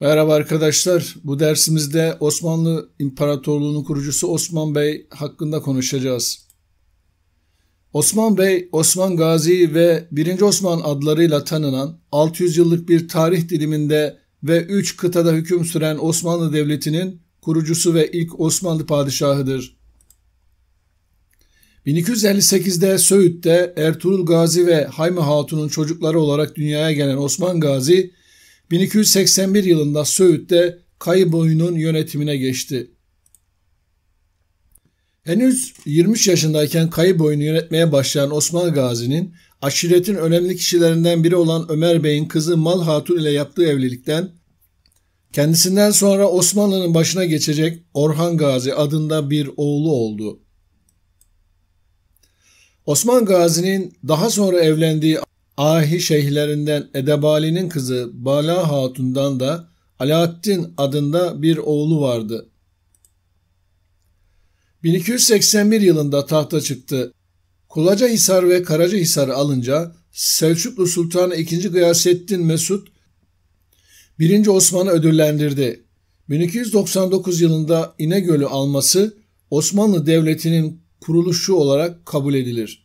Merhaba arkadaşlar. Bu dersimizde Osmanlı İmparatorluğu'nun kurucusu Osman Bey hakkında konuşacağız. Osman Bey, Osman Gazi ve 1. Osman adlarıyla tanınan 600 yıllık bir tarih diliminde ve 3 kıtada hüküm süren Osmanlı Devleti'nin kurucusu ve ilk Osmanlı padişahıdır. 1258'de Söğüt'te Ertuğrul Gazi ve Hayme Hatun'un çocukları olarak dünyaya gelen Osman Gazi, 1281 yılında Söğüt'te Kayboyun'un yönetimine geçti. Henüz 23 yaşındayken Kayıboyun'u yönetmeye başlayan Osman Gazi'nin aşiretin önemli kişilerinden biri olan Ömer Bey'in kızı Mal Hatun ile yaptığı evlilikten kendisinden sonra Osmanlı'nın başına geçecek Orhan Gazi adında bir oğlu oldu. Osman Gazi'nin daha sonra evlendiği Ahi şeyhlerinden Edebali'nin kızı Bala Hatun'dan da Alaaddin adında bir oğlu vardı. 1281 yılında tahta çıktı. Kulaca Hisar ve Karaca Karacahisar'ı alınca Selçuklu Sultanı II. Gıyasettin Mesud 1. Osman'ı ödüllendirdi. 1299 yılında İnegöl'ü alması Osmanlı Devleti'nin kuruluşu olarak kabul edilir.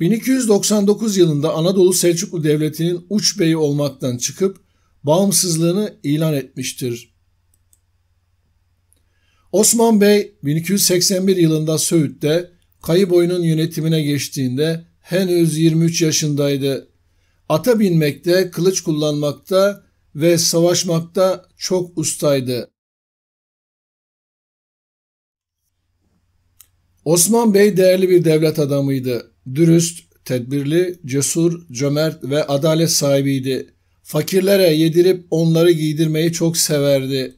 1299 yılında Anadolu Selçuklu Devleti'nin uç beyi olmaktan çıkıp bağımsızlığını ilan etmiştir. Osman Bey 1281 yılında Söğüt'te Kayıboy'un yönetimine geçtiğinde henüz 23 yaşındaydı. Ata binmekte, kılıç kullanmakta ve savaşmakta çok ustaydı. Osman Bey değerli bir devlet adamıydı dürüst, tedbirli, cesur, cömert ve adalet sahibiydi. Fakirlere yedirip onları giydirmeyi çok severdi.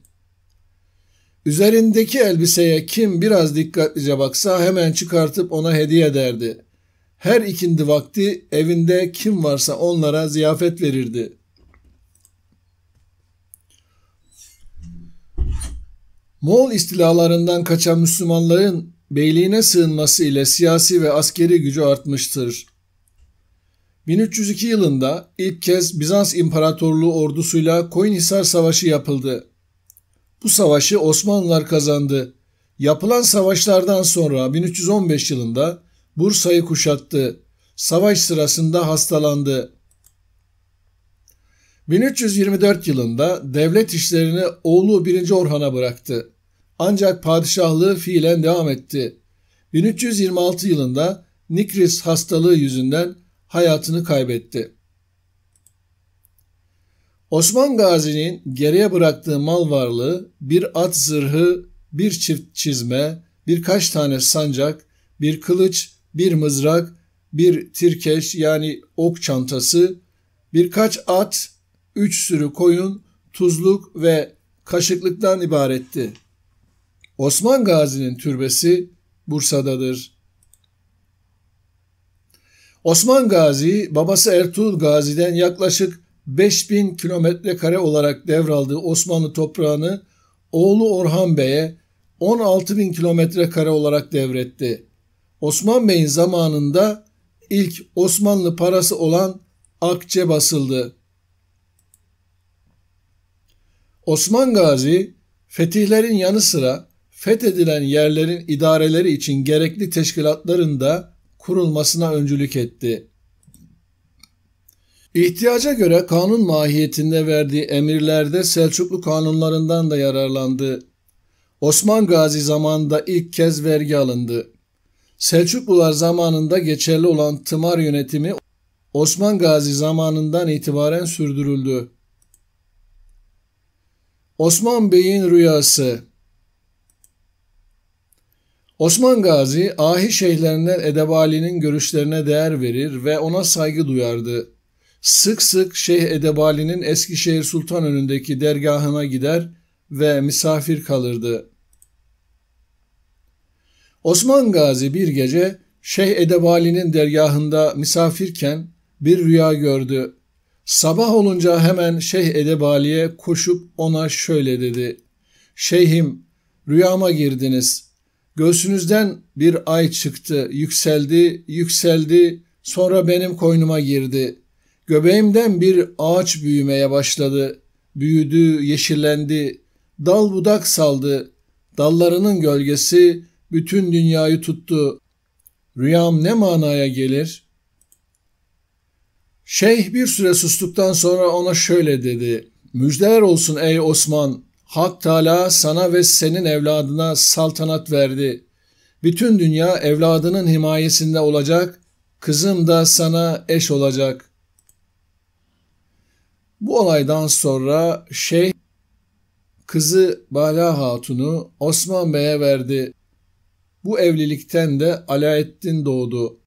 Üzerindeki elbiseye kim biraz dikkatlice baksa hemen çıkartıp ona hediye ederdi. Her ikindi vakti evinde kim varsa onlara ziyafet verirdi. Moğol istilalarından kaçan Müslümanların beyliğine sığınması ile siyasi ve askeri gücü artmıştır. 1302 yılında ilk kez Bizans İmparatorluğu ordusuyla Koyunhisar Savaşı yapıldı. Bu savaşı Osmanlılar kazandı. Yapılan savaşlardan sonra 1315 yılında Bursa'yı kuşattı. Savaş sırasında hastalandı. 1324 yılında devlet işlerini oğlu 1. Orhan'a bıraktı. Ancak padişahlığı fiilen devam etti. 1326 yılında Nikris hastalığı yüzünden hayatını kaybetti. Osman Gazi'nin geriye bıraktığı mal varlığı bir at zırhı, bir çift çizme, birkaç tane sancak, bir kılıç, bir mızrak, bir tirkeş yani ok çantası, birkaç at, üç sürü koyun, tuzluk ve kaşıklıktan ibaretti. Osman Gazi'nin türbesi Bursa'dadır. Osman Gazi, babası Ertuğrul Gazi'den yaklaşık 5000 kilometre kare olarak devraldığı Osmanlı toprağını oğlu Orhan Bey'e 16 bin kilometre kare olarak devretti. Osman Bey'in zamanında ilk Osmanlı parası olan akçe basıldı. Osman Gazi fetihlerin yanı sıra fethedilen yerlerin idareleri için gerekli teşkilatların da kurulmasına öncülük etti. İhtiyaca göre kanun mahiyetinde verdiği emirlerde Selçuklu kanunlarından da yararlandı. Osman Gazi zamanında ilk kez vergi alındı. Selçuklular zamanında geçerli olan tımar yönetimi Osman Gazi zamanından itibaren sürdürüldü. Osman Bey'in rüyası Osman Gazi, ahi şeyhlerinden Edebali'nin görüşlerine değer verir ve ona saygı duyardı. Sık sık Şeyh Edebali'nin Eskişehir Sultan önündeki dergahına gider ve misafir kalırdı. Osman Gazi bir gece Şeyh Edebali'nin dergahında misafirken bir rüya gördü. Sabah olunca hemen Şeyh Edebali'ye koşup ona şöyle dedi. Şeyhim rüyama girdiniz.'' Göğsünüzden bir ay çıktı, yükseldi, yükseldi, sonra benim koynuma girdi. Göbeğimden bir ağaç büyümeye başladı. Büyüdü, yeşillendi, dal budak saldı. Dallarının gölgesi bütün dünyayı tuttu. Rüyam ne manaya gelir? Şeyh bir süre sustuktan sonra ona şöyle dedi. Müjdeler olsun ey Osman, Hak Teala sana ve senin evladına saltanat verdi. Bütün dünya evladının himayesinde olacak, kızım da sana eş olacak. Bu olaydan sonra şeyh kızı Bala Hatun'u Osman Bey'e verdi. Bu evlilikten de Alaeddin doğdu.